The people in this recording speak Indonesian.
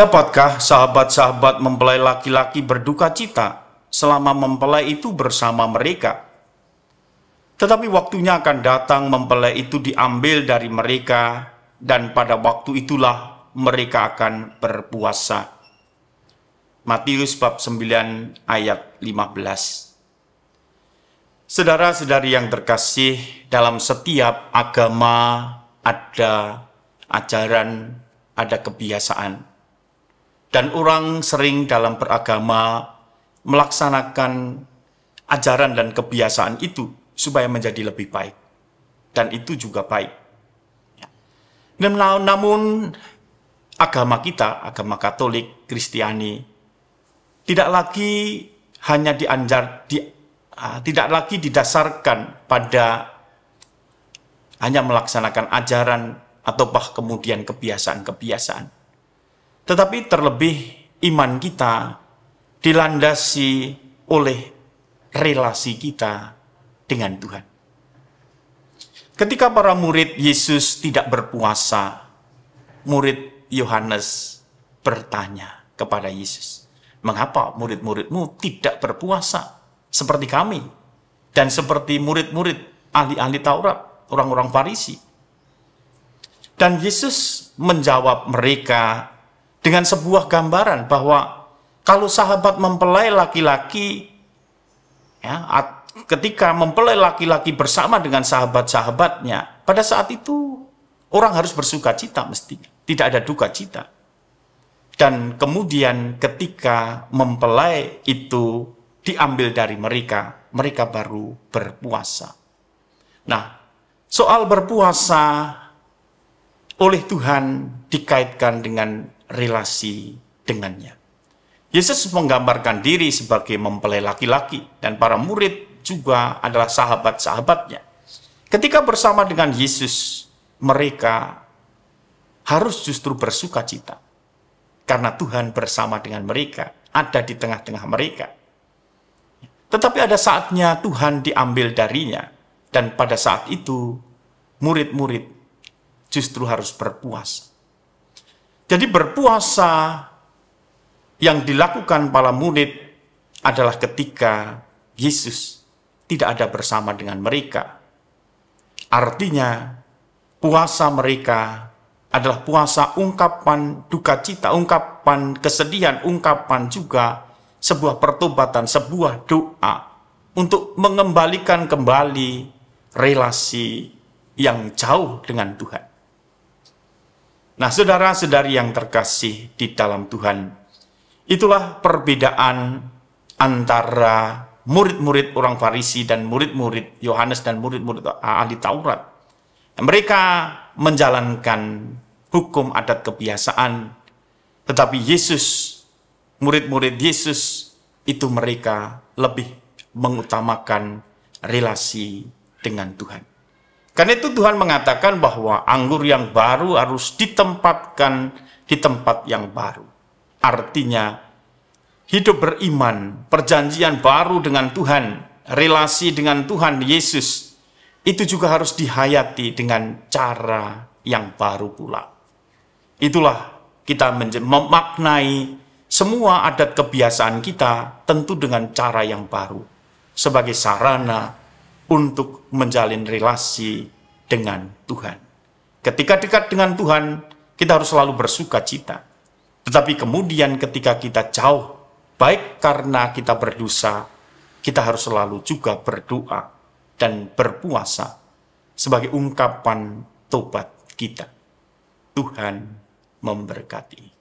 Dapatkah sahabat-sahabat mempelai laki-laki berduka cita selama mempelai itu bersama mereka? Tetapi waktunya akan datang mempelai itu diambil dari mereka dan pada waktu itulah mereka akan berpuasa. Matius bab 9 ayat 15. Saudara-saudari yang terkasih, dalam setiap agama ada ajaran, ada kebiasaan. Dan orang sering dalam beragama melaksanakan ajaran dan kebiasaan itu supaya menjadi lebih baik. Dan itu juga baik. Ya. Namun agama kita, agama Katolik, Kristiani, tidak lagi hanya dianjar, di, uh, tidak lagi didasarkan pada hanya melaksanakan ajaran atau bah kemudian kebiasaan-kebiasaan. Tetapi terlebih iman kita dilandasi oleh relasi kita dengan Tuhan. Ketika para murid Yesus tidak berpuasa, murid Yohanes bertanya kepada Yesus, "Mengapa murid-muridmu tidak berpuasa seperti kami dan seperti murid-murid ahli-ahli Taurat, orang-orang Farisi?" Dan Yesus menjawab mereka dengan sebuah gambaran bahwa kalau sahabat mempelai laki-laki ya ketika mempelai laki-laki bersama dengan sahabat-sahabatnya pada saat itu orang harus bersuka cita mestinya tidak ada duka cita dan kemudian ketika mempelai itu diambil dari mereka mereka baru berpuasa nah soal berpuasa oleh Tuhan dikaitkan dengan relasi dengannya. Yesus menggambarkan diri sebagai mempelai laki-laki dan para murid juga adalah sahabat-sahabatnya. Ketika bersama dengan Yesus, mereka harus justru bersuka cita. Karena Tuhan bersama dengan mereka, ada di tengah-tengah mereka. Tetapi ada saatnya Tuhan diambil darinya. Dan pada saat itu, murid-murid justru harus berpuasa jadi berpuasa yang dilakukan para murid adalah ketika Yesus tidak ada bersama dengan mereka. Artinya, puasa mereka adalah puasa ungkapan duka cita, ungkapan kesedihan, ungkapan juga sebuah pertobatan, sebuah doa untuk mengembalikan kembali relasi yang jauh dengan Tuhan. Nah, saudara-saudari yang terkasih di dalam Tuhan, itulah perbedaan antara murid-murid orang Farisi dan murid-murid Yohanes dan murid-murid ahli Taurat. Mereka menjalankan hukum adat kebiasaan, tetapi Yesus, murid-murid Yesus itu mereka lebih mengutamakan relasi dengan Tuhan. Karena itu Tuhan mengatakan bahwa anggur yang baru harus ditempatkan di tempat yang baru. Artinya, hidup beriman, perjanjian baru dengan Tuhan, relasi dengan Tuhan Yesus, itu juga harus dihayati dengan cara yang baru pula. Itulah kita memaknai semua adat kebiasaan kita tentu dengan cara yang baru. Sebagai sarana untuk menjalin relasi dengan Tuhan. Ketika dekat dengan Tuhan, kita harus selalu bersuka cita. Tetapi kemudian ketika kita jauh, baik karena kita berdosa, kita harus selalu juga berdoa dan berpuasa sebagai ungkapan tobat kita. Tuhan memberkati.